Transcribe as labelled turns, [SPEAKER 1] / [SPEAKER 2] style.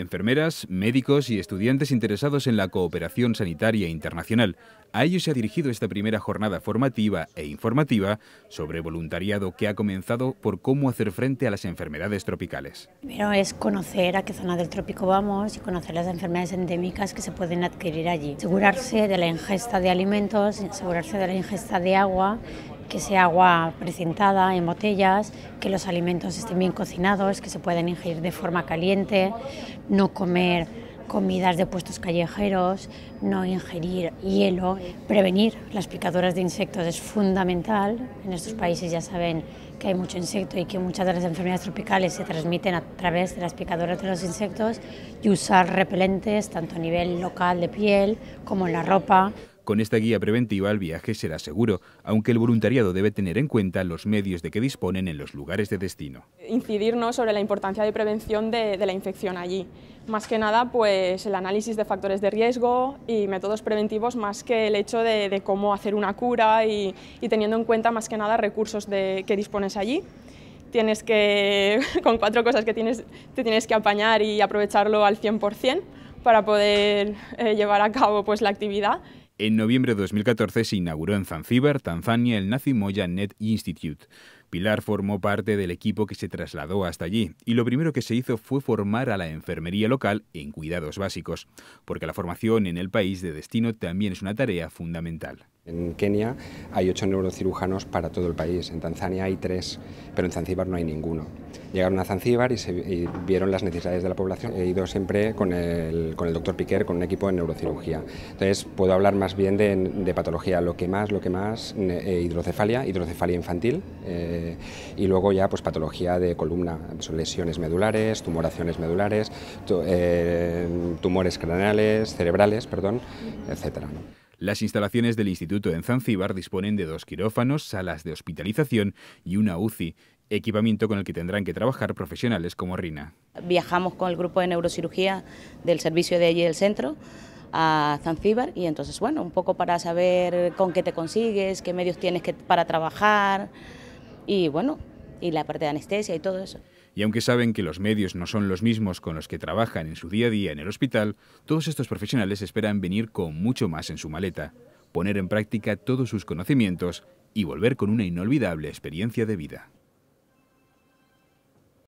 [SPEAKER 1] Enfermeras, médicos y estudiantes interesados en la cooperación sanitaria internacional. A ellos se ha dirigido esta primera jornada formativa e informativa sobre voluntariado que ha comenzado por cómo hacer frente a las enfermedades tropicales.
[SPEAKER 2] Primero es conocer a qué zona del trópico vamos y conocer las enfermedades endémicas que se pueden adquirir allí. Asegurarse de la ingesta de alimentos, asegurarse de la ingesta de agua que sea agua precintada en botellas, que los alimentos estén bien cocinados, que se puedan ingerir de forma caliente, no comer comidas de puestos callejeros, no ingerir hielo, prevenir las picaduras de insectos es fundamental. En estos países ya saben que hay mucho insecto y que muchas de las enfermedades tropicales se transmiten a través de las picaduras de los insectos y usar repelentes tanto a nivel local de piel como en la ropa.
[SPEAKER 1] Con esta guía preventiva el viaje será seguro, aunque el voluntariado debe tener en cuenta los medios de que disponen en los lugares de destino.
[SPEAKER 3] Incidirnos sobre la importancia de prevención de, la infección allí. Más que nada, pues el análisis de factores de riesgo y métodos preventivos más que el hecho de, cómo hacer una cura y, teniendo en cuenta más que nada recursos que dispones allí tienes que, con cuatro cosas que tienes, te tienes que apañar y aprovecharlo al 100% para poder eh, llevar a cabo pues, la actividad.
[SPEAKER 1] En noviembre de 2014 se inauguró en Zanzíbar, Tanzania, el Nazi Moya Net Institute, Pilar formó parte del equipo que se trasladó hasta allí y lo primero que se hizo fue formar a la enfermería local en cuidados básicos, porque la formación en el país de destino también es una tarea fundamental.
[SPEAKER 4] En Kenia hay ocho neurocirujanos para todo el país, en Tanzania hay tres, pero en Zanzíbar no hay ninguno. Llegaron a Zanzíbar y, se, vieron las necesidades de la población. He ido siempre con el, doctor Piquer, con un equipo de neurocirugía. Entonces puedo hablar más bien de, patología, lo que más, lo que más, eh, hidrocefalia, hidrocefalia infantil, eh, eh, y luego ya pues patología de columna, lesiones medulares, tumoraciones medulares, eh, tumores craneales, cerebrales, perdón, etcétera.
[SPEAKER 1] Las instalaciones del instituto en Zanzíbar disponen de dos quirófanos, salas de hospitalización y una UCI, equipamiento con el que tendrán que trabajar profesionales como Rina.
[SPEAKER 2] Viajamos con el grupo de neurocirugía del servicio de allí del centro a Zanzíbar y entonces, bueno, un poco para saber con qué te consigues, qué medios tienes que, para trabajar y bueno, y la parte de anestesia y todo eso.
[SPEAKER 1] Y aunque saben que los medios no son los mismos con los que trabajan en su día a día en el hospital, todos estos profesionales esperan venir con mucho más en su maleta, poner en práctica todos sus conocimientos y volver con una inolvidable experiencia de vida.